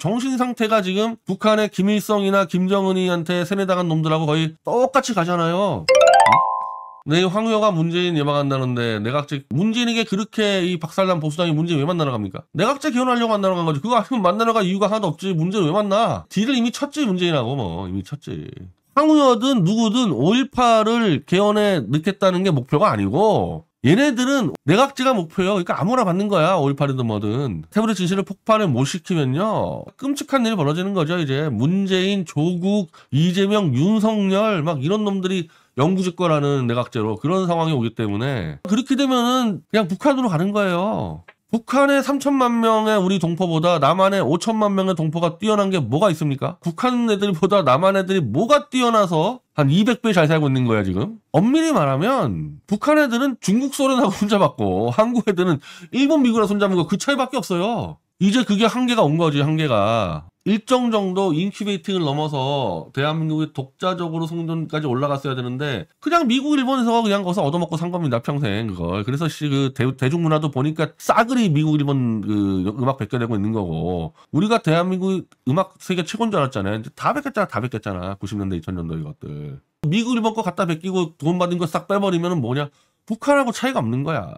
정신 상태가 지금 북한의 김일성이나 김정은이한테 세뇌당한 놈들하고 거의 똑같이 가잖아요. 어? 내 황우여가 문재인 예방한다는데 내각제 문재인에게 그렇게 이 박살난 보수당이 문재인 왜 만나러 갑니까? 내각제 개헌하려고 만나러 간 거지. 그거 아니면 만나러 갈 이유가 하나도 없지. 문재인 왜 만나? 딜을 이미 쳤지 문재인하고 뭐 이미 쳤지. 황우여든 누구든 5.18을 개헌에 넣겠다는 게 목표가 아니고 얘네들은 내각제가 목표예요. 그러니까 아무나 받는 거야. 5.18이든 뭐든. 태블릿 진실을 폭발을 못 시키면요. 끔찍한 일이 벌어지는 거죠. 이제 문재인, 조국, 이재명, 윤석열 막 이런 놈들이 영구집권하는 내각제로 그런 상황이 오기 때문에 그렇게 되면은 그냥 북한으로 가는 거예요. 북한의 3천만 명의 우리 동포보다 남한의 5천만 명의 동포가 뛰어난 게 뭐가 있습니까? 북한 애들보다 남한 애들이 뭐가 뛰어나서 한 200배 잘 살고 있는 거야 지금? 엄밀히 말하면 북한 애들은 중국 소련하고 손잡았고 한국 애들은 일본 미국이랑 손잡은 거 그 차이밖에 없어요. 이제 그게 한계가 온 거지 한계가 일정 정도 인큐베이팅을 넘어서 대한민국이 독자적으로 성전까지 올라갔어야 되는데 그냥 미국 일본에서 그냥 거기서 얻어먹고 산 겁니다 평생 그걸 그래서 씨그 대중문화도 보니까 싸그리 미국 일본 그 음악 베껴내고 있는 거고 우리가 대한민국 음악 세계 최고인 줄 알았잖아요 다 베꼈잖아 다 베꼈잖아 90년대 2000년도 이것들 미국 일본 거 갖다 베끼고 돈 받은 거 싹 빼버리면 뭐냐 북한하고 차이가 없는 거야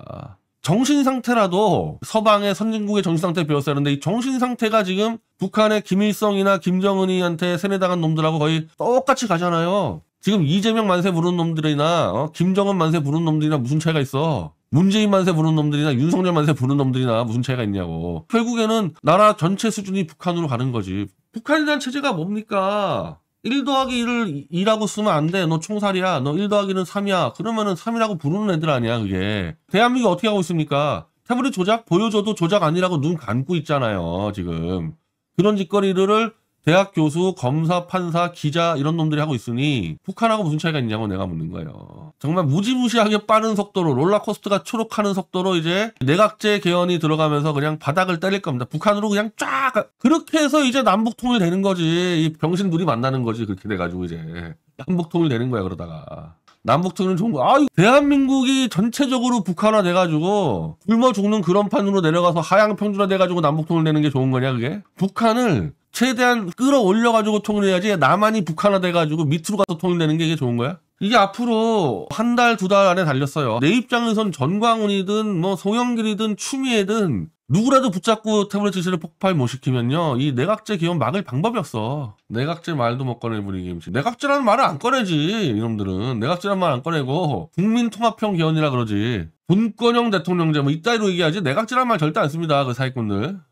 정신 상태라도 서방의 선진국의 정신 상태 배웠어야 하는데 이 정신 상태가 지금 북한의 김일성이나 김정은이한테 세뇌당한 놈들하고 거의 똑같이 가잖아요. 지금 이재명 만세 부르는 놈들이나 어? 김정은 만세 부르는 놈들이나 무슨 차이가 있어? 문재인 만세 부르는 놈들이나 윤석열 만세 부르는 놈들이나 무슨 차이가 있냐고. 결국에는 나라 전체 수준이 북한으로 가는 거지. 북한이라는 체제가 뭡니까? 1 더하기 1을 2라고 쓰면 안 돼. 너 총살이야. 너 1 더하기 1은 3이야. 그러면은 3이라고 부르는 애들 아니야, 그게. 대한민국이 어떻게 하고 있습니까? 태블릿 조작 보여줘도 조작 아니라고 눈 감고 있잖아요, 지금. 그런 짓거리를 대학 교수, 검사, 판사, 기자 이런 놈들이 하고 있으니 북한하고 무슨 차이가 있냐고 내가 묻는 거예요. 정말 무지무시하게 빠른 속도로 롤러코스트가 초록하는 속도로 이제 내각제 개헌이 들어가면서 그냥 바닥을 때릴 겁니다. 북한으로 그냥 쫙 그렇게 해서 이제 남북 통일 되는 거지. 이 병신 들이 만나는 거지 그렇게 돼 가지고 이제 남북 통일 되는 거야 그러다가. 남북통일 좋은 거. 아, 유 대한민국이 전체적으로 북한화 돼가지고 굶어 죽는 그런 판으로 내려가서 하향 평준화 돼가지고 남북통일 되는 게 좋은 거냐 그게? 북한을 최대한 끌어올려가지고 통일해야지 나만이 북한화 돼가지고 밑으로 가서 통일되는 게 이게 좋은 거야? 이게 앞으로 한 달, 두 달 안에 달렸어요. 내 입장에선 전광훈이든 뭐 송영길이든 추미애든 누구라도 붙잡고 태블릿 출 시를 폭발 못 시키면요. 이 내각제 기업 막을 방법이 없어. 내각제 말도 못 꺼내버리기. 내각제라는 말을 안 꺼내지. 이놈들은. 내각제라는 말 안 꺼내고 국민통합형 개헌이라 그러지. 본권형 대통령제 뭐 이따위로 얘기하지 내각제란 말 절대 안 씁니다. 그 사기꾼들.